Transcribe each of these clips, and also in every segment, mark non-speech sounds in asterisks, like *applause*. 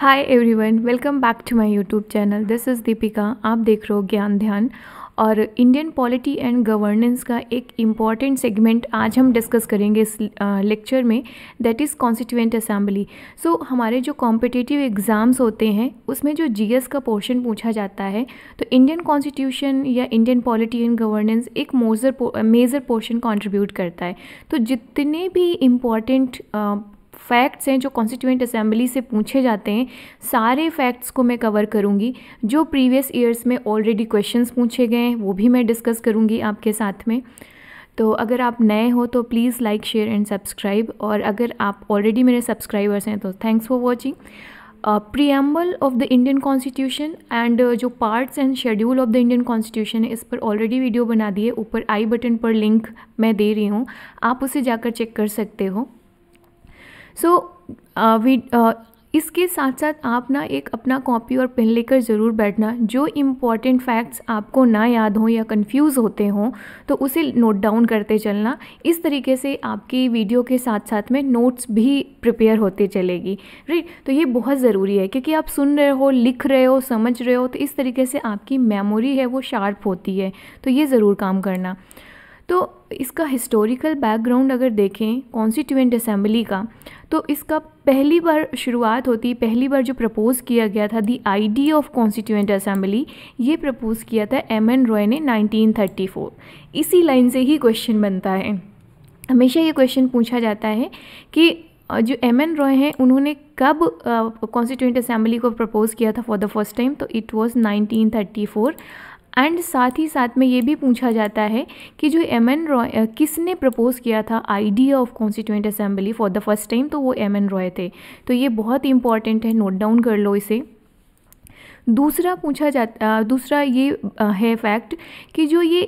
Hi everyone welcome back to my YouTube channel this is Deepika आप देख रहे हो ज्ञान ध्यान और इंडियन पॉलिटी एंड गवर्नेंस का एक इम्पॉर्टेंट सेगमेंट आज हम डिस्कस करेंगे इस लेक्चर में that is constituent assembly so हमारे जो कॉम्पिटिटिव एग्ज़ाम्स होते हैं उसमें जो जीएस का पोर्शन पूछा जाता है तो इंडियन कॉन्स्टिट्यूशन या इंडियन पॉलिटी एंड गवर्नेंस एक मोजर मेजर पोर्शन कॉन्ट्रीब्यूट करता है तो जितने भी इम्पॉर्टेंट फैक्ट्स हैं जो कॉन्स्टिट्यूंट असेंबली से पूछे जाते हैं सारे फैक्ट्स को मैं कवर करूँगी जो प्रीवियस ईयर्स में ऑलरेडी क्वेश्चन पूछे गए हैं वो भी मैं डिस्कस करूँगी आपके साथ में तो अगर आप नए हो तो please like share and subscribe और अगर आप ऑलरेडी मेरे सब्सक्राइबर्स हैं तो thanks for watching preamble of the Indian constitution and जो parts and schedule of the Indian constitution है इस पर ऑलरेडी वीडियो बना दिए ऊपर आई बटन पर लिंक मैं दे रही हूँ आप उसे जाकर चेक कर सकते हो सो वी uh, uh, इसके साथ साथ आप ना एक अपना कॉपी और पेन लेकर ज़रूर बैठना जो इम्पॉर्टेंट फैक्ट्स आपको ना याद हों या कंफ्यूज होते हों तो उसे नोट डाउन करते चलना इस तरीके से आपकी वीडियो के साथ साथ में नोट्स भी प्रिपेयर होते चलेगी राइट तो ये बहुत ज़रूरी है क्योंकि आप सुन रहे हो लिख रहे हो समझ रहे हो तो इस तरीके से आपकी मेमोरी है वो शार्प होती है तो ये ज़रूर काम करना तो इसका हिस्टोरिकल बैकग्राउंड अगर देखें कॉन्स्टिट्यूंट असेंबली का तो इसका पहली बार शुरुआत होती पहली बार जो प्रपोज़ किया गया था the idea of constituent assembly ये प्रपोज़ किया था एम एन रॉय ने 1934 इसी लाइन से ही क्वेश्चन बनता है हमेशा ये क्वेश्चन पूछा जाता है कि जो एम एन रॉय हैं उन्होंने कब कॉन्स्टिट्यूंट असेंबली को प्रपोज़ किया था फॉर द फर्स्ट टाइम तो इट वॉज नाइनटीन एंड साथ ही साथ में ये भी पूछा जाता है कि जो एम एन रॉय किसने प्रपोज़ किया था idea of constituent assembly for the first time तो वो एम एन रॉय थे तो ये बहुत इंपॉर्टेंट है नोट डाउन कर लो इसे दूसरा पूछा जाता दूसरा ये है फैक्ट कि जो ये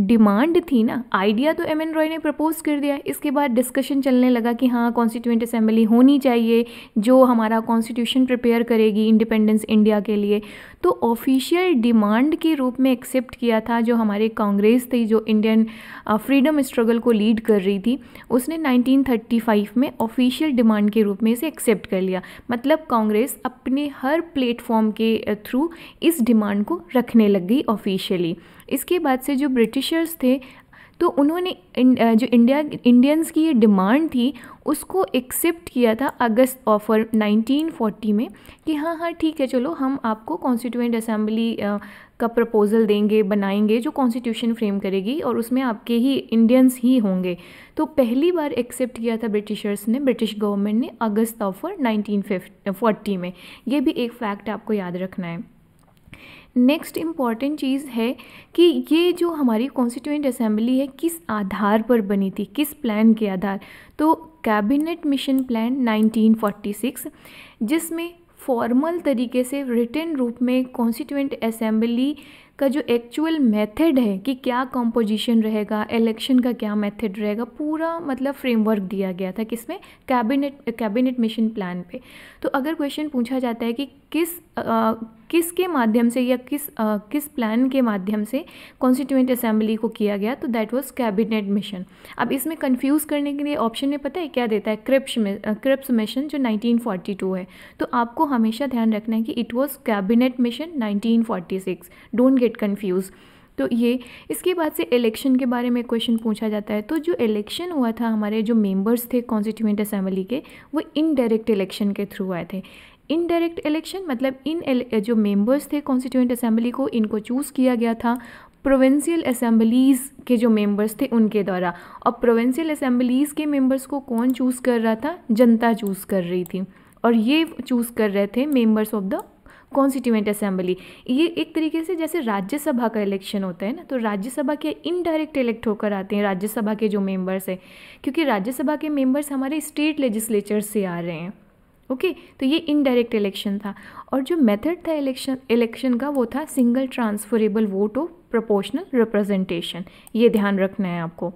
डिमांड थी ना आइडिया तो एम एन रॉय ने प्रपोज कर दिया इसके बाद डिस्कशन चलने लगा कि हाँ कॉन्स्टिट्यूंट असेंबली होनी चाहिए जो हमारा कॉन्स्टिट्यूशन प्रिपेयर करेगी इंडिपेंडेंस इंडिया के लिए तो ऑफिशियल डिमांड के रूप में एक्सेप्ट किया था जो हमारे कांग्रेस थी जो इंडियन फ्रीडम स्ट्रगल को लीड कर रही थी उसने नाइनटीन में ऑफिशियल डिमांड के रूप में इसे एक्सेप्ट कर लिया मतलब कांग्रेस अपने हर प्लेटफॉर्म के थ्रू इस डिमांड को रखने लग गई ऑफिशियली इसके बाद से जो ब्रिटिशर्स थे तो उन्होंने जो इंडिया इंडियंस की ये डिमांड थी उसको एक्सेप्ट किया था अगस्त ऑफर 1940 में कि हाँ हाँ ठीक है चलो हम आपको कॉन्स्टिट्यूंट असेंबली का प्रपोज़ल देंगे बनाएंगे जो कॉन्स्टिट्यूशन फ्रेम करेगी और उसमें आपके ही इंडियंस ही होंगे तो पहली बार एक्सेप्ट किया था ब्रिटिशर्स ने ब्रिटिश गवर्नमेंट ने अगस्त ऑफर नाइनटीन में ये भी एक फैक्ट आपको याद रखना है नेक्स्ट इम्पॉर्टेंट चीज़ है कि ये जो हमारी कॉन्स्टिट्यूंट असेंबली है किस आधार पर बनी थी किस प्लान के आधार तो कैबिनेट मिशन प्लान 1946 जिसमें फॉर्मल तरीके से रिटर्न रूप में कॉन्स्टिट्यूंट असेंबली का जो एक्चुअल मेथड है कि क्या कॉम्पोजिशन रहेगा इलेक्शन का क्या मेथड रहेगा पूरा मतलब फ्रेमवर्क दिया गया था किसमें कैबिनेट कैबिनेट मिशन प्लान पे तो अगर क्वेश्चन पूछा जाता है कि किस आ, किसके माध्यम से या किस आ, किस प्लान के माध्यम से कॉन्स्टिट्यूंट असेंबली को किया गया तो दैट वाज कैबिनेट मिशन अब इसमें कंफ्यूज करने के लिए ऑप्शन में पता है क्या देता है क्रिप्स क्रिप्स मिशन जो 1942 है तो आपको हमेशा ध्यान रखना है कि it was cabinet mission 1946 don't get confuse तो ये इसके बाद से इलेक्शन के बारे में क्वेश्चन पूछा जाता है तो जो इलेक्शन हुआ था हमारे जो मेंबर्स थे कॉन्स्टिट्यूंट असेंबली के वो इनडायरेक्ट इलेक्शन के थ्रू आए थे इनडायरेक्ट इलेक्शन मतलब इन eh, जो मेंबर्स थे कॉन्स्टिट्यूंट असेंबली को इनको चूज़ किया गया था प्रोविंशियल असेंबलीज़ के जो मेंबर्स थे उनके द्वारा और प्रोविंशियल असम्बलीज़ के मेंबर्स को कौन चूज़ कर रहा था जनता चूज़ कर रही थी और ये चूज़ कर रहे थे members of the constituent assembly ये एक तरीके से जैसे राज्यसभा का इलेक्शन होता है ना तो राज्यसभा के इनडायरेक्ट इलेक्ट होकर आते हैं राज्यसभा के जो मेंबर्स हैं क्योंकि राज्यसभा के मेंबर्स हमारे स्टेट लेजिस्लेचर से आ रहे हैं ओके तो ये इनडायरेक्ट इलेक्शन था और जो मेथड था इलेक्शन इलेक्शन का वो था single transferable vote of proportional representation ये ध्यान रखना है आपको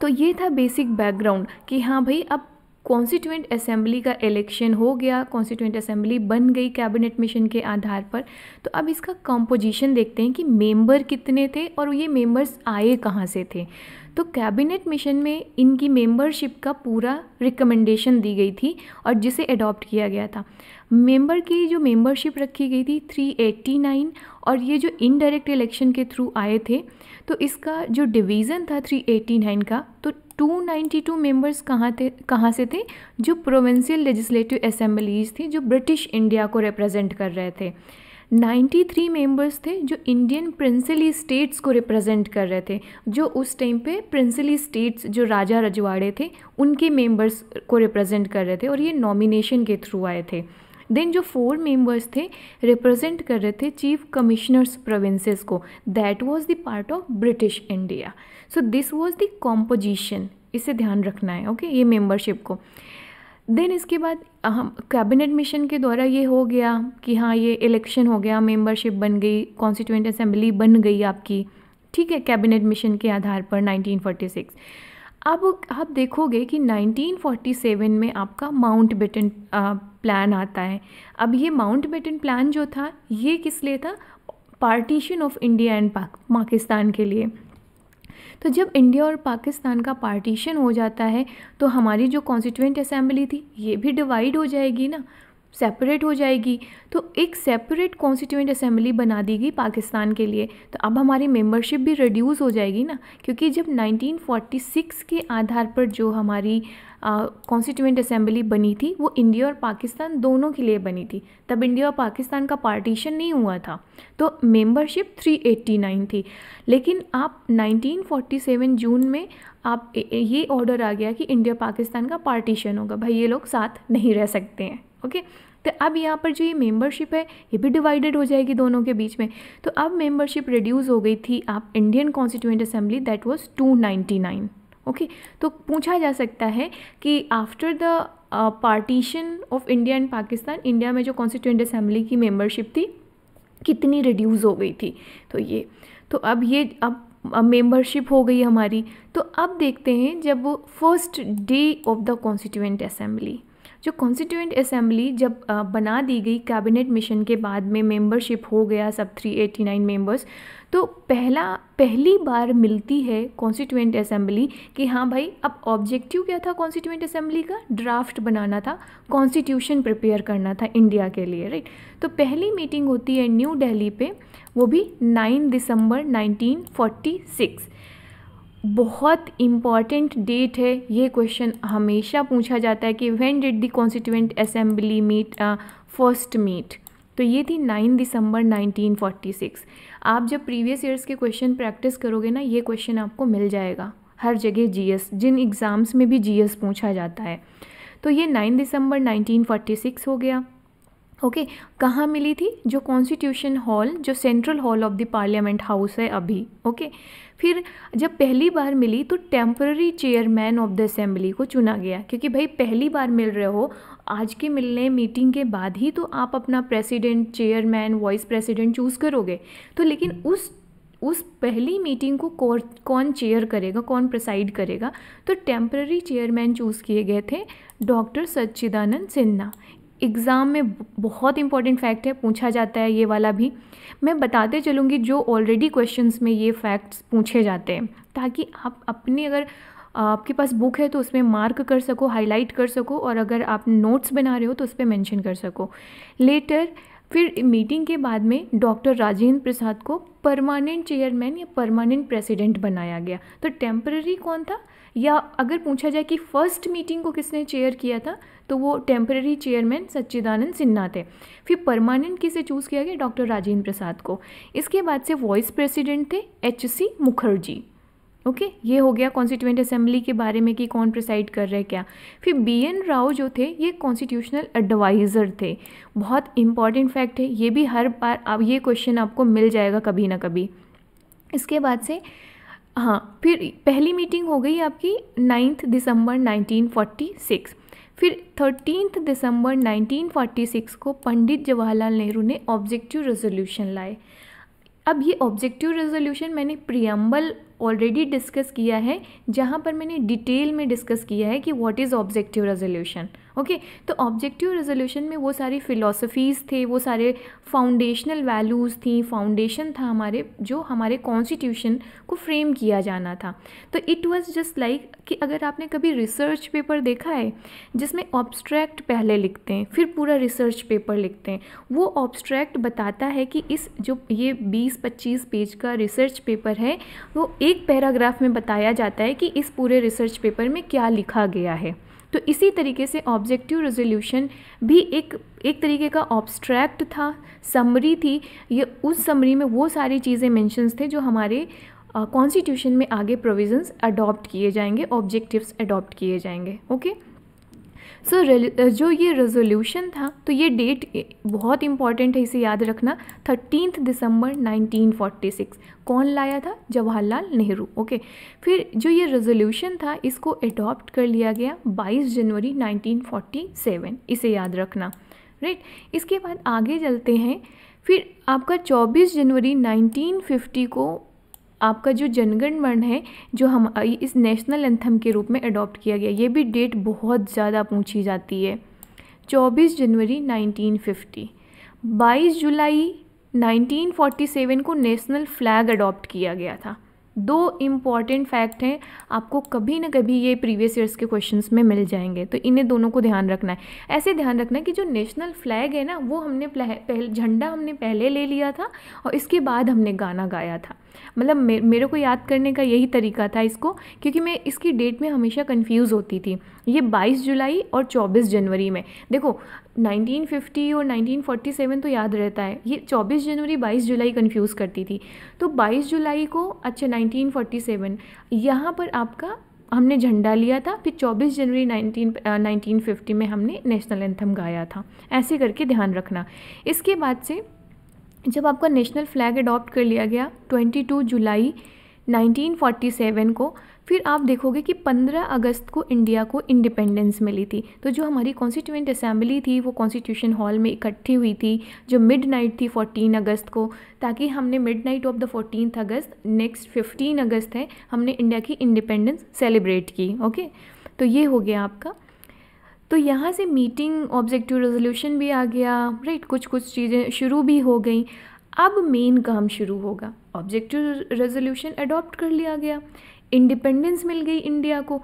तो ये था बेसिक बैकग्राउंड कि हाँ भाई अब कॉन्स्टिट्यूंट असेंबली का इलेक्शन हो गया कॉन्स्टिट्यूंट असेंबली बन गई कैबिनेट मिशन के आधार पर तो अब इसका कंपोजिशन देखते हैं कि मेंबर कितने थे और ये मेंबर्स आए कहाँ से थे तो कैबिनेट मिशन में इनकी मेंबरशिप का पूरा रिकमेंडेशन दी गई थी और जिसे अडॉप्ट किया गया था मेंबर की जो मेंबरशिप रखी गई थी 389 और ये जो इनडायरेक्ट इलेक्शन के थ्रू आए थे तो इसका जो डिवीज़न था 389 का तो 292 मेंबर्स कहाँ थे कहाँ से थे जो प्रोविंशियल लेजिस्लेटिव असम्बलीज थी जो ब्रिटिश इंडिया को रिप्रेजेंट कर रहे थे 93 मेंबर्स थे जो इंडियन प्रिंसली स्टेट्स को रिप्रेजेंट कर रहे थे जो उस टाइम पे प्रिंसली स्टेट्स जो राजा रजवाड़े थे उनके मेंबर्स को रिप्रेजेंट कर रहे थे और ये नॉमिनेशन के थ्रू आए थे देन जो फोर मेंबर्स थे रिप्रेजेंट कर रहे थे चीफ कमिश्नर्स प्रोविंसेस को that was the part of British India so this was the composition इसे ध्यान रखना है ओके okay? ये मेंबरशिप को देन इसके बाद हम कैबिनेट मिशन के द्वारा ये हो गया कि हाँ ये इलेक्शन हो गया मेंबरशिप बन गई कॉन्स्टिट्यूंट असेंबली बन गई आपकी ठीक है कैबिनेट मिशन के आधार पर 1946 अब आप देखोगे कि 1947 में आपका माउंट बेटन प्लान आता है अब ये माउंट बेटन प्लान जो था ये किस लिए था partition of India and Pakistan के लिए तो जब इंडिया और पाकिस्तान का पार्टीशन हो जाता है तो हमारी जो कॉन्स्टिट्यूंट असेंबली थी ये भी डिवाइड हो जाएगी ना सेपरेट हो जाएगी तो एक सेपरेट कॉन्स्टिट्यूंट असेंबली बना दी गई पाकिस्तान के लिए तो अब हमारी मेंबरशिप भी रिड्यूस हो जाएगी ना क्योंकि जब 1946 के आधार पर जो हमारी कॉन्स्टिट्यूंट असेंबली बनी थी वो इंडिया और पाकिस्तान दोनों के लिए बनी थी तब इंडिया और पाकिस्तान का पार्टीशन नहीं हुआ था तो मेंबरशिप 389 थी लेकिन आप 1947 जून में आप ये ऑर्डर आ गया कि इंडिया पाकिस्तान का पार्टीशन होगा भाई ये लोग साथ नहीं रह सकते हैं ओके तो अब यहाँ पर जो ये मेंबरशिप है ये भी डिवाइडेड हो जाएगी दोनों के बीच में तो अब मेंबरशिप रिड्यूस हो गई थी आप Indian constituent assembly that was 299 okay तो पूछा जा सकता है कि after the partition of India and Pakistan India में जो कॉन्स्टिट्यूंट असेंबली की मेम्बरशिप थी कितनी रिड्यूज़ हो गई थी तो ये तो अब ये अब मेंबरशिप हो गई हमारी तो अब देखते हैं जब first day of the constituent assembly जो कॉन्स्टिट्यूएंट असेंबली जब बना दी गई कैबिनेट मिशन के बाद में मेंबरशिप हो गया सब 389 मेंबर्स तो पहला पहली बार मिलती है कॉन्स्टिट्यूंट असेंबली कि हाँ भाई अब ऑब्जेक्टिव क्या था कॉन्स्टिट्यूंट असेंबली का ड्राफ्ट बनाना था कॉन्स्टिट्यूशन प्रिपेयर करना था इंडिया के लिए राइट तो पहली मीटिंग होती है न्यू दिल्ली पे वो भी 9 दिसंबर 1946 बहुत इम्पॉर्टेंट डेट है ये क्वेश्चन हमेशा पूछा जाता है कि when did the constituent assembly meet first meet तो ये थी 9 दिसंबर 1946 आप जब प्रीवियस ईयर्स के क्वेश्चन प्रैक्टिस करोगे ना ये क्वेश्चन आपको मिल जाएगा हर जगह जीएस जिन एग्ज़ाम्स में भी जीएस पूछा जाता है तो ये 9 दिसंबर 1946 हो गया ओके okay, कहाँ मिली थी जो कॉन्स्टिट्यूशन हॉल जो central hall of the parliament house है अभी ओके okay? फिर जब पहली बार मिली तो temporary chairman of the assembly को चुना गया क्योंकि भाई पहली बार मिल रहे हो आज के मिलने मीटिंग के बाद ही तो आप अपना president chairman vice president choose करोगे तो लेकिन उस उस पहली मीटिंग को कौन चेयर करेगा कौन प्रिसाइड करेगा तो टेम्प्ररी चेयरमैन चूज़ किए गए थे डॉक्टर सच्चिदानंद सिन्हा एग्ज़ाम में बहुत इंपॉर्टेंट फैक्ट है पूछा जाता है ये वाला भी मैं बताते चलूँगी जो ऑलरेडी क्वेश्चंस में ये फैक्ट्स पूछे जाते हैं ताकि आप अपने अगर आपके पास बुक है तो उसमें मार्क कर सको हाईलाइट कर सको और अगर आप नोट्स बना रहे हो तो उस पर मैंशन कर सको लेटर फिर मीटिंग के बाद में डॉक्टर राजेंद्र प्रसाद को परमानेंट चेयरमैन या परमानेंट प्रेसिडेंट बनाया गया तो टेम्प्ररी कौन था या अगर पूछा जाए कि फर्स्ट मीटिंग को किसने चेयर किया था तो वो टेम्प्ररी चेयरमैन सच्चिदानंद सिन्हा थे फिर परमानेंट किसे चूज़ किया गया डॉक्टर राजेंद्र प्रसाद को इसके बाद से वॉइस प्रेसिडेंट थे H C Mukherjee okay okay? ये हो गया कॉन्स्टिट्यूंट असेंबली के बारे में कि कौन प्रिसाइड कर रहे हैं क्या फिर बी एन राव जो थे ये कॉन्स्टिट्यूशनल एडवाइज़र थे बहुत इंपॉर्टेंट फैक्ट है ये भी हर बार अब ये क्वेश्चन आपको मिल जाएगा कभी ना कभी इसके बाद से हाँ फिर पहली मीटिंग हो गई आपकी नाइन्थ दिसंबर 1946 फिर थर्टीनथ दिसंबर 1946 को पंडित जवाहरलाल नेहरू ने ऑब्जेक्टिव रेजोल्यूशन लाए अब ये ऑब्जेक्टिव रेजोल्यूशन मैंने प्रियम्बल ऑलरेडी डिस्कस किया है जहाँ पर मैंने डिटेल में डिस्कस किया है कि what is objective resolution okay तो ऑब्जेक्टिव रेजोल्यूशन में वो सारी फ़िलोसफीज़ थे वो सारे फाउंडेशनल वैल्यूज़ थी फाउंडेशन था हमारे जो हमारे कॉन्स्टिट्यूशन को फ्रेम किया जाना था तो इट वॉज़ जस्ट लाइक कि अगर आपने कभी रिसर्च पेपर देखा है जिसमें ऑब्स्ट्रैक्ट पहले लिखते हैं फिर पूरा रिसर्च पेपर लिखते हैं वो ऑब्स्ट्रैक्ट बताता है कि इस जो ये बीस पच्चीस पेज का रिसर्च पेपर है वो एक एक पैराग्राफ में बताया जाता है कि इस पूरे रिसर्च पेपर में क्या लिखा गया है तो इसी तरीके से ऑब्जेक्टिव रेजोल्यूशन भी एक एक तरीके का ऑब्स्ट्रैक्ट था समरी थी ये उस समरी में वो सारी चीज़ें मैंशंस थे जो हमारे कॉन्स्टिट्यूशन में आगे प्रोविजंस अडॉप्ट किए जाएंगे ऑब्जेक्टिव्स अडॉप्ट किए जाएंगे okay okay? So so, uh, जो ये रेजोल्यूशन था तो ये डेट बहुत इंपॉर्टेंट है इसे याद रखना थर्टीनथ दिसंबर 1946 कौन लाया था जवाहरलाल नेहरू ओके फिर जो ये रेजोल्यूशन था इसको एडॉप्ट कर लिया गया 22 जनवरी 1947 इसे याद रखना राइट right? इसके बाद आगे चलते हैं फिर आपका 24 जनवरी 1950 को आपका जो जनगण मन है जो हम इस नेशनल एंथम के रूप में अडॉप्ट किया गया ये भी डेट बहुत ज़्यादा पूछी जाती है 24 जनवरी 1950 22 जुलाई 1947 को नेशनल फ्लैग अडॉप्ट किया गया था दो इम्पॉर्टेंट फैक्ट हैं आपको कभी ना कभी ये प्रीवियस ईयर्स के क्वेश्चंस में मिल जाएंगे तो इन्हें दोनों को ध्यान रखना है ऐसे ध्यान रखना है कि जो नेशनल फ्लैग है ना वो हमने पहले झंडा हमने पहले ले लिया था और इसके बाद हमने गाना गाया था मतलब मे मेरे को याद करने का यही तरीका था इसको क्योंकि मैं इसकी डेट में हमेशा कंफ्यूज होती थी ये 22 जुलाई और 24 जनवरी में देखो 1950 और 1947 तो याद रहता है ये 24 जनवरी 22 जुलाई कंफ्यूज करती थी तो 22 जुलाई को अच्छा 1947 यहाँ पर आपका हमने झंडा लिया था फिर 24 जनवरी 19 1950 में हमने नेशनल एंथम गाया था ऐसे करके ध्यान रखना इसके बाद से जब आपका नेशनल फ्लैग अडॉप्ट कर लिया गया 22 जुलाई 1947 को फिर आप देखोगे कि 15 अगस्त को इंडिया को इंडिपेंडेंस मिली थी तो जो हमारी कॉन्स्टिट्यूंट असेंबली थी वो कॉन्स्टिट्यूशन हॉल में इकट्ठी हुई थी जो मिडनाइट थी 14 अगस्त को ताकि हमने midnight of the 14 August next 15 अगस्त है हमने इंडिया की इंडिपेंडेंस सेलिब्रेट की ओके तो ये हो गया आपका तो यहाँ से मीटिंग ऑब्जेक्टिव रेजोल्यूशन भी आ गया राइट कुछ कुछ चीज़ें शुरू भी हो गई अब मेन काम शुरू होगा ऑब्जेक्टिव रेजोल्यूशन अडॉप्ट कर लिया गया इंडिपेंडेंस मिल गई इंडिया को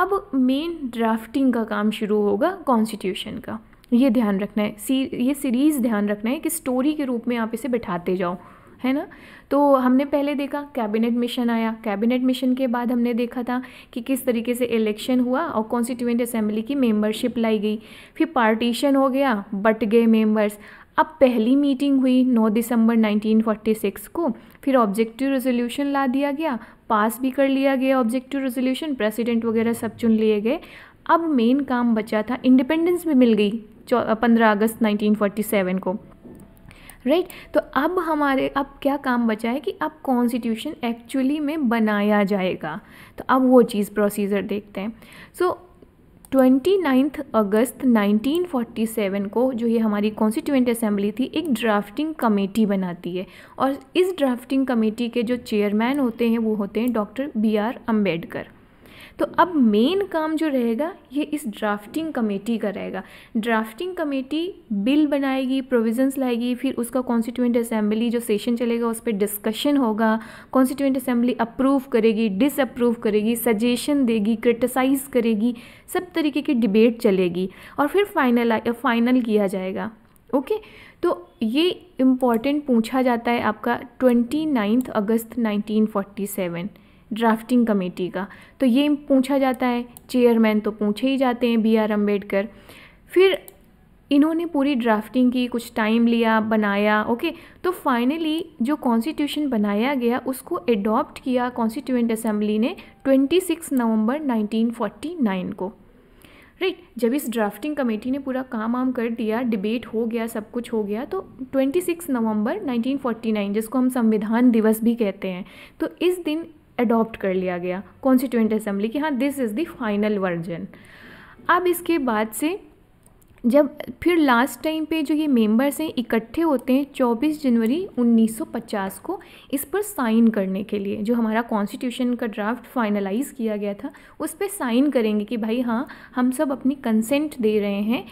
अब मेन ड्राफ्टिंग का काम शुरू होगा कॉन्स्टिट्यूशन का ये ध्यान रखना है सी ये सीरीज़ ध्यान रखना है कि स्टोरी के रूप में आप इसे बिठाते जाओ है ना तो हमने पहले देखा कैबिनेट मिशन आया कैबिनेट मिशन के बाद हमने देखा था कि किस तरीके से इलेक्शन हुआ और कॉन्स्टिट्यूंट असेंबली की मेंबरशिप लाई गई फिर पार्टीशन हो गया बट गए मेंबर्स अब पहली मीटिंग हुई 9 दिसंबर 1946 को फिर ऑब्जेक्टिव रेजोल्यूशन ला दिया गया पास भी कर लिया गया ऑब्जेक्टिव रेजोल्यूशन प्रेसिडेंट वगैरह सब चुन लिए गए अब मेन काम बचा था इंडिपेंडेंस भी मिल गई पंद्रह अगस्त 1947 को राइट right? तो अब हमारे अब क्या काम बचा है कि अब कॉन्स्टिट्यूशन एक्चुअली में बनाया जाएगा तो अब वो चीज़ प्रोसीजर देखते हैं so so, twenty ninth August 1947 को जो ये हमारी कॉन्स्टिट्यूंट असेंबली थी एक ड्राफ्टिंग कमेटी बनाती है और इस ड्राफ्टिंग कमेटी के जो चेयरमैन होते हैं वो होते हैं डॉक्टर बी आर अम्बेडकर तो अब मेन काम जो रहेगा ये इस ड्राफ्टिंग कमेटी का रहेगा ड्राफ्टिंग कमेटी बिल बनाएगी प्रोविजंस लाएगी फिर उसका कॉन्स्टिट्यूंट असेंबली जो सेशन चलेगा उस पर डिस्कशन होगा कॉन्स्टिट्यूंट असेंबली अप्रूव करेगी डिसअप्रूव करेगी सजेशन देगी क्रिटिसाइज़ करेगी सब तरीके की डिबेट चलेगी और फिर फाइनल फाइनल किया जाएगा ओके okay? तो ये इम्पॉर्टेंट पूछा जाता है आपका twenty ninth August nineteen seven drafting committee का तो ये पूछा जाता है चेयरमैन तो पूछे ही जाते हैं बी आर अम्बेडकर फिर इन्होंने पूरी ड्राफ्टिंग की कुछ टाइम लिया बनाया ओके तो फाइनली जो कॉन्स्टिट्यूशन बनाया गया उसको एडॉप्ट किया कॉन्स्टिट्यूंट असेंबली ने 26 नवंबर 1949 को राइट right. जब इस ड्राफ्टिंग कमेटी ने पूरा काम वाम कर दिया डिबेट हो गया सब कुछ हो गया तो 26 नवंबर 1949 जिसको हम संविधान दिवस भी कहते हैं तो इस दिन अडॉप्ट कर लिया गया कॉन्स्टिट्यूंट असेंबली कि हाँ this is the final version अब इसके बाद से जब फिर लास्ट टाइम पे जो ये मेंबर्स हैं इकट्ठे होते हैं 24 जनवरी 1950 को इस पर साइन करने के लिए जो हमारा कॉन्स्टिट्यूशन का ड्राफ्ट फाइनलाइज़ किया गया था उस पर साइन करेंगे कि भाई हाँ हम सब अपनी कंसेंट दे रहे हैं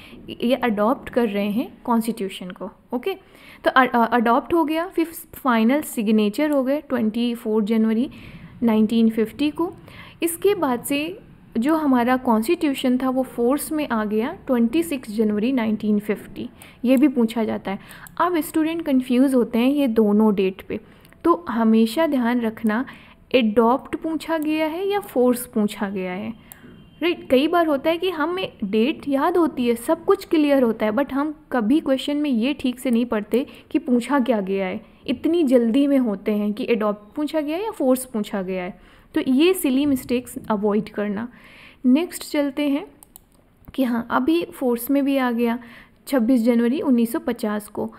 ये अडॉप्ट कर रहे हैं कॉन्स्टिट्यूशन को ओके तो अडॉप्ट हो गया फिर फाइनल सिग्नेचर हो गए ट्वेंटी जनवरी 1950 को इसके बाद से जो हमारा कॉन्स्टिट्यूशन था वो फोर्स में आ गया 26 जनवरी 1950 ये भी पूछा जाता है अब स्टूडेंट कंफ्यूज होते हैं ये दोनों डेट पे तो हमेशा ध्यान रखना एडॉप्ट पूछा गया है या फोर्स पूछा गया है राइट right, कई बार होता है कि हमें डेट याद होती है सब कुछ क्लियर होता है बट हम कभी क्वेश्चन में ये ठीक से नहीं पढ़ते कि पूछा क्या गया है इतनी जल्दी में होते हैं कि एडॉप्ट पूछा गया है या फोर्स पूछा गया है तो ये सिली मिस्टेक्स अवॉइड करना नेक्स्ट चलते हैं कि हाँ अभी फोर्स में भी आ गया 26 जनवरी 1950 को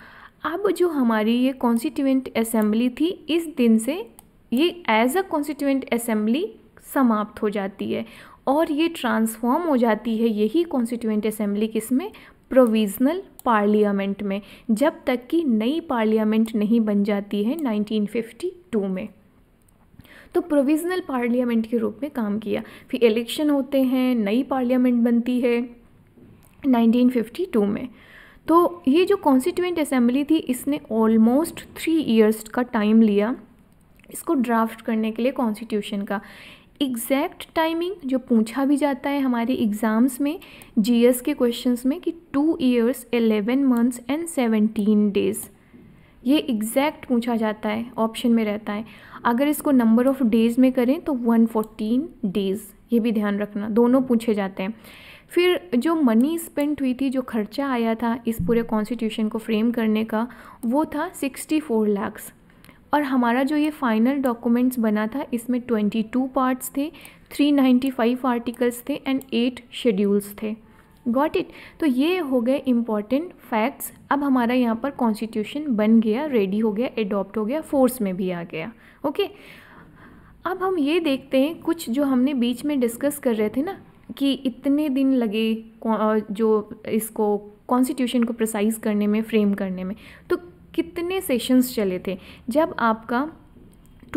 अब जो हमारी ये कॉन्स्टिट्यूंट असेंबली थी इस दिन से ये एज अ कॉन्स्टिट्यूंट असेंबली समाप्त हो जाती है और ये ट्रांसफॉर्म हो जाती है यही कॉन्स्टिट्यूंट असेंबली किस में प्रोविजनल पार्लियामेंट में जब तक कि नई पार्लियामेंट नहीं बन जाती है 1952 में तो प्रोविजनल पार्लियामेंट के रूप में काम किया फिर इलेक्शन होते हैं नई पार्लियामेंट बनती है 1952 में तो ये जो कॉन्स्टिट्यूंट असेंबली थी इसने ऑलमोस्ट थ्री इयर्स का टाइम लिया इसको ड्राफ्ट करने के लिए कॉन्स्टिट्यूशन का एग्जैक्ट टाइमिंग जो पूछा भी जाता है हमारे एग्ज़ाम्स में जीएस के क्वेश्चंस में कि two years eleven months and seventeen days ये एग्जैक्ट पूछा जाता है ऑप्शन में रहता है अगर इसको नंबर ऑफ डेज़ में करें तो वन फोर्टीन डेज़ ये भी ध्यान रखना दोनों पूछे जाते हैं फिर जो मनी स्पेंट हुई थी जो खर्चा आया था इस पूरे कॉन्स्टिट्यूशन को फ्रेम करने का वो था सिक्सटी फोर लैक्स और हमारा जो ये फाइनल डॉक्यूमेंट्स बना था इसमें ट्वेंटी टू पार्ट्स थे थ्री नाइन्टी फाइव आर्टिकल्स थे एंड एट शेड्यूल्स थे गॉट इट तो ये हो गए इम्पॉर्टेंट फैक्ट्स अब हमारा यहाँ पर कॉन्स्टिट्यूशन बन गया रेडी हो गया एडॉप्ट हो गया फोर्स में भी आ गया ओके अब हम ये देखते हैं कुछ जो हमने बीच में डिस्कस कर रहे थे ना कि इतने दिन लगे जो इसको कॉन्स्टिट्यूशन को प्रिसाइज करने में फ्रेम करने में तो कितने सेशंस चले थे जब आपका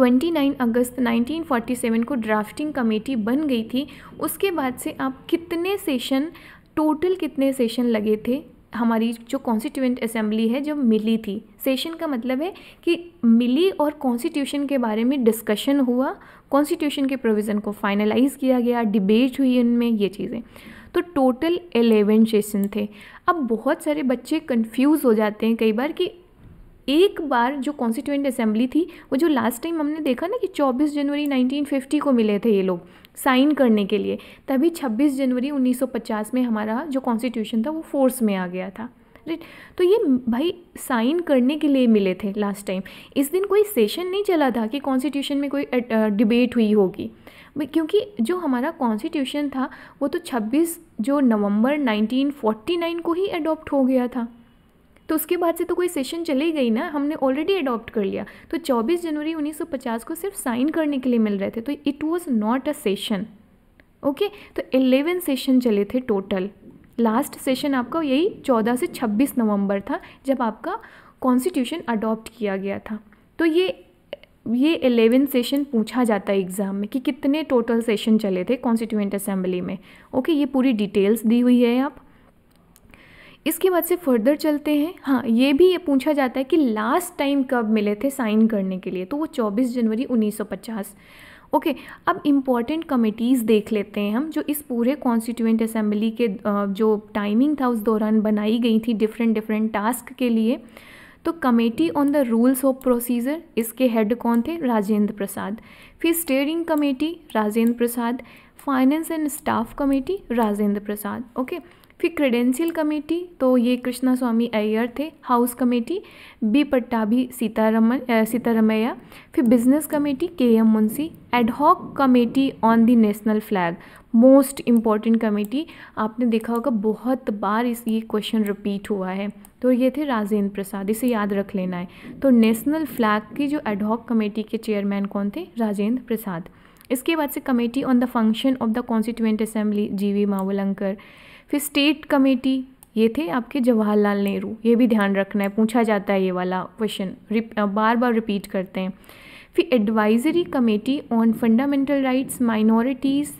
29 अगस्त 1947 को ड्राफ्टिंग कमेटी बन गई थी उसके बाद से आप कितने सेशन टोटल कितने सेशन लगे थे हमारी जो कॉन्स्टिट्यूंट असेंबली है जो मिली थी सेशन का मतलब है कि मिली और कॉन्स्टिट्यूशन के बारे में डिस्कशन हुआ कॉन्स्टिट्यूशन के प्रोविज़न को फाइनलाइज़ किया गया डिबेट हुई उनमें ये चीज़ें तो टोटल एलेवन सेशन थे अब बहुत सारे बच्चे कंफ्यूज हो जाते हैं कई बार कि एक बार जो कॉन्स्टिट्यूंट असेंबली थी वो जो लास्ट टाइम हमने देखा ना कि 24 जनवरी 1950 को मिले थे ये लोग साइन करने के लिए तभी 26 जनवरी 1950 में हमारा जो कॉन्स्टिट्यूशन था वो फोर्स में आ गया था राइट तो ये भाई साइन करने के लिए मिले थे लास्ट टाइम इस दिन कोई सेशन नहीं चला था कि कॉन्स्टिट्यूशन में कोई डिबेट हुई होगी क्योंकि जो हमारा कॉन्स्टिट्यूशन था वो तो 26 जो नवंबर 1949 को ही अडॉप्ट हो गया था तो उसके बाद से तो कोई सेशन चले गई ना हमने ऑलरेडी अडॉप्ट कर लिया तो 24 जनवरी 1950 को सिर्फ साइन करने के लिए मिल रहे थे तो it was not a session okay तो 11 सेशन चले थे टोटल लास्ट सेशन आपका यही 14 से 26 नवंबर था जब आपका कॉन्स्टिट्यूशन अडॉप्ट किया गया था तो ये ये एलेवन सेशन पूछा जाता है एग्ज़ाम में कि कितने टोटल सेशन चले थे कॉन्स्टिट्यूंट असेंबली में ओके ये पूरी डिटेल्स दी हुई है आप इसके बाद से फर्दर चलते हैं हाँ ये भी ये पूछा जाता है कि लास्ट टाइम कब मिले थे साइन करने के लिए तो वो 24 जनवरी 1950 ओके अब इम्पॉर्टेंट कमेटीज़ देख लेते हैं हम जो इस पूरे कॉन्स्टिट्यूंट असेंबली के जो टाइमिंग था उस दौरान बनाई गई थी डिफरेंट डिफरेंट टास्क के लिए तो committee on the rules of procedure इसके हेड कौन थे राजेंद्र प्रसाद फिर steering committee Rajendra Prasad finance and staff committee Rajendra Prasad okay okay? फिर क्रेडेंशियल कमेटी तो ये कृष्णा स्वामी अय्यर थे house committee B Pattabhi Sitaraman Sitaramayya फिर business committee K M Munshi ad hoc committee on the national flag most important committee आपने देखा होगा बहुत बार इस ये क्वेश्चन रिपीट हुआ है तो ये थे राजेंद्र प्रसाद इसे याद रख लेना है तो नेशनल फ्लैग की जो एडहॉक कमेटी के चेयरमैन कौन थे राजेंद्र प्रसाद इसके बाद से committee on the function of the constituent assembly G V Mavalankar फिर स्टेट कमेटी ये थे आपके जवाहरलाल नेहरू ये भी ध्यान रखना है पूछा जाता है ये वाला क्वेश्चन बार बार रिपीट करते हैं फिर advisory committee on fundamental rights minorities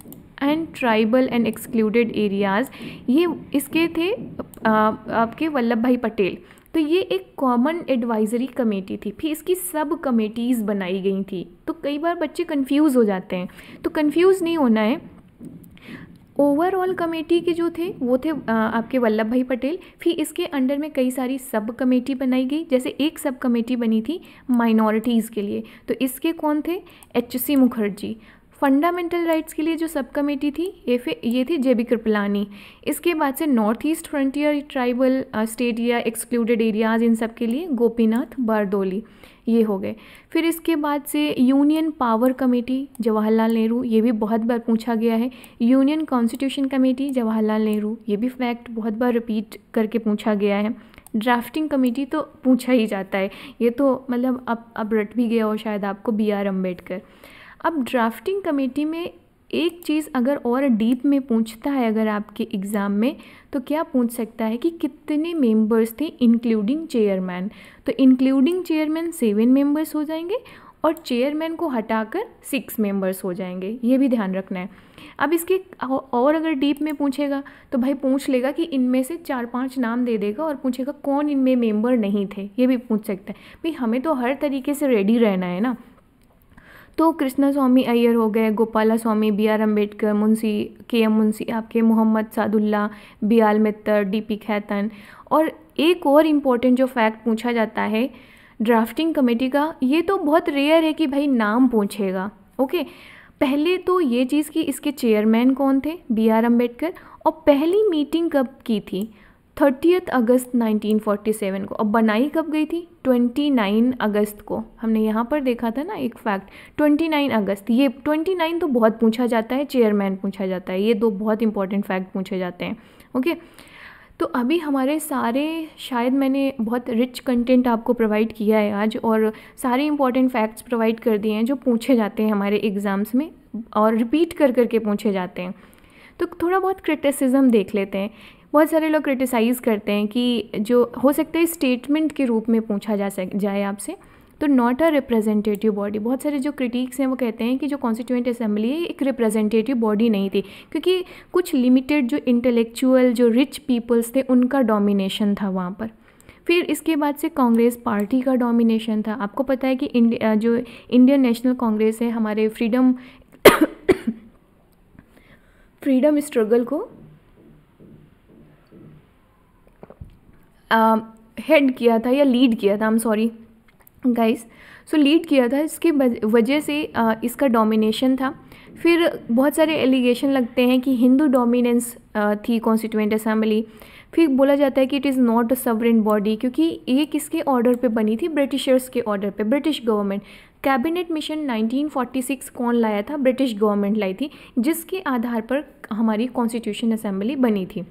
and tribal and excluded areas ये इसके थे आ, आपके वल्लभ भाई पटेल तो ये एक कॉमन एडवाइजरी कमेटी थी फिर इसकी सब कमेटीज़ बनाई गई थी तो कई बार बच्चे कन्फ्यूज़ हो जाते हैं तो कन्फ्यूज़ नहीं होना है ओवरऑल कमेटी के जो थे वो थे आपके वल्लभ भाई पटेल फिर इसके अंडर में कई सारी सब कमेटी बनाई गई जैसे एक सब कमेटी बनी थी माइनॉरिटीज़ के लिए तो इसके कौन थे H C Mukherjee fundamental rights के लिए जो सब कमेटी थी ये फिर ये थी जे बी कृपलानी इसके बाद से north east frontier tribal state या एक्सक्लूडेड एरियाज इन सब के लिए गोपीनाथ बारदोली ये हो गए फिर इसके बाद से union power committee Jawaharlal Nehru ये भी बहुत बार पूछा गया है union constitution committee Jawaharlal Nehru ये भी फैक्ट बहुत बार रिपीट करके पूछा गया है ड्राफ्टिंग कमेटी तो पूछा ही जाता है ये तो मतलब अब अब रट भी गया हो शायद आपको बी आर अम्बेडकर अब ड्राफ्टिंग कमेटी में एक चीज़ अगर और डीप में पूछता है अगर आपके एग्ज़ाम में तो क्या पूछ सकता है कि कितने मेंबर्स थे इंक्लूडिंग चेयरमैन तो इंक्लूडिंग चेयरमैन सेवन मेंबर्स हो जाएंगे और चेयरमैन को हटाकर सिक्स मेंबर्स हो जाएंगे ये भी ध्यान रखना है अब इसके और अगर डीप में पूछेगा तो भाई पूछ लेगा कि इनमें से चार पांच नाम दे देगा और पूछेगा कौन इनमें मेंबर नहीं थे ये भी पूछ सकता है भाई हमें तो हर तरीके से रेडी रहना है ना तो कृष्णा स्वामी अय्यर हो गए Gopala Swami B R Ambedkar Munshi K M Munshi आपके Mohammad Saadulla B L Mitter D P Khaitan और एक और इम्पॉर्टेंट जो फैक्ट पूछा जाता है ड्राफ्टिंग कमेटी का ये तो बहुत रेयर है कि भाई नाम पूछेगा ओके पहले तो ये चीज़ कि इसके चेयरमैन कौन थे बी आर अम्बेडकर और पहली मीटिंग कब की थी थर्टीथ अगस्त 1947 को अब बनाई कब गई थी 29 अगस्त को हमने यहाँ पर देखा था ना एक फैक्ट 29 अगस्त ये 29 तो बहुत पूछा जाता है चेयरमैन पूछा जाता है ये दो बहुत इंपॉर्टेंट फैक्ट पूछे जाते हैं ओके तो अभी हमारे सारे शायद मैंने बहुत रिच कंटेंट आपको प्रोवाइड किया है आज और सारे इंपॉर्टेंट फैक्ट्स प्रोवाइड कर दिए हैं जो पूछे जाते हैं हमारे एग्ज़ाम्स में और रिपीट कर करके पूछे जाते हैं तो थोड़ा बहुत क्रिटिसिज्म देख लेते हैं बहुत सारे लोग क्रिटिसाइज़ करते हैं कि जो हो सकता है स्टेटमेंट के रूप में पूछा जा सक जाए आपसे तो नॉट अ रिप्रेजेंटेटिव बॉडी बहुत सारे जो क्रिटिक्स हैं वो कहते हैं कि जो कॉन्स्टिट्यूंट असेंबली है एक रिप्रेजेंटेटिव बॉडी नहीं थी क्योंकि कुछ लिमिटेड जो इंटेलेक्चुअल जो रिच पीपल्स थे उनका डोमिनेशन था वहाँ पर फिर इसके बाद से कांग्रेस पार्टी का डोमिनेशन था आपको पता है कि इंडिया जो इंडियन नेशनल कांग्रेस है हमारे फ्रीडम *coughs* फ्रीडम स्ट्रगल को हेड um, किया था या लीड किया था I am sorry guys so lead किया था इसके वजह से uh, इसका डोमिनेशन था फिर बहुत सारे एलिगेशन लगते हैं कि हिंदू डोमिनेंस uh, थी कॉन्स्टिट्यूंट असम्बली फिर बोला जाता है कि it is not a sovereign body क्योंकि ये किसके ऑर्डर पे बनी थी ब्रिटिशर्स के ऑर्डर पे ब्रिटिश गवर्नमेंट कैबिनेट मिशन 1946 कौन लाया था ब्रिटिश गवर्नमेंट लाई थी जिसके आधार पर हमारी कॉन्स्टिट्यूशन असम्बली बनी थी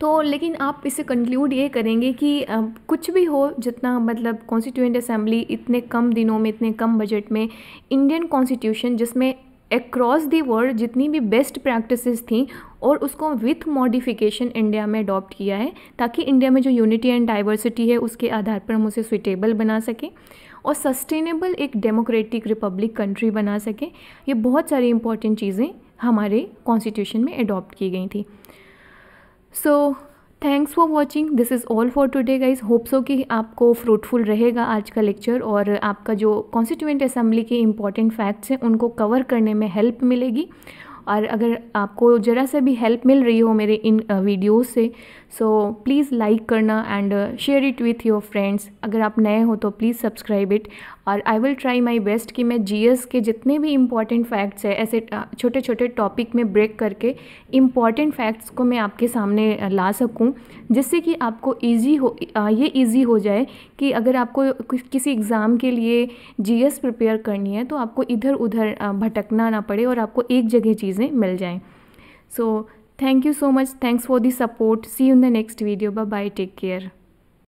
तो लेकिन आप इसे कंक्लूड ये करेंगे कि कुछ भी हो जितना मतलब कॉन्स्टिट्यूंट असम्बली इतने कम दिनों में इतने कम बजट में इंडियन कॉन्स्टिट्यूशन जिसमें अक्रॉस दी वर्ल्ड जितनी भी बेस्ट प्रैक्टिसेस थी और उसको विथ मॉडिफिकेशन इंडिया में अडॉप्ट किया है ताकि इंडिया में जो यूनिटी एंड डाइवर्सिटी है उसके आधार पर हम उसे सुइटेबल बना सकें और सस्टेनेबल एक डेमोक्रेटिक रिपब्लिक कंट्री बना सकें ये बहुत सारी इंपॉर्टेंट चीज़ें हमारे कॉन्स्टिट्यूशन में अडॉप्ट की गई थी so thanks for watching this is all for today guys hope so कि आपको फ्रूटफुल रहेगा आज का लेक्चर और आपका जो कॉन्स्टिट्यूंट असम्बली के इंपॉर्टेंट फैक्ट्स हैं उनको कवर करने में हेल्प मिलेगी और अगर आपको ज़रा सा भी हेल्प मिल रही हो मेरे इन वीडियोस से सो प्लीज़ लाइक करना and share it with your friends अगर आप नए हो तो प्लीज़ सब्सक्राइब इट और I will try my best कि मैं जी के जितने भी इम्पॉर्टेंट फैक्ट्स है ऐसे छोटे छोटे टॉपिक में ब्रेक करके इम्पॉर्टेंट फैक्ट्स को मैं आपके सामने ला सकूँ जिससे कि आपको ईजी हो ये ईजी हो जाए कि अगर आपको किसी एग्ज़ाम के लिए जी प्रिपेयर करनी है तो आपको इधर उधर भटकना ना पड़े और आपको एक जगह चीज़ें मिल जाएँ सो so, Thank you so much. Thanks for the support. See you in the next video. Bye bye. Take care.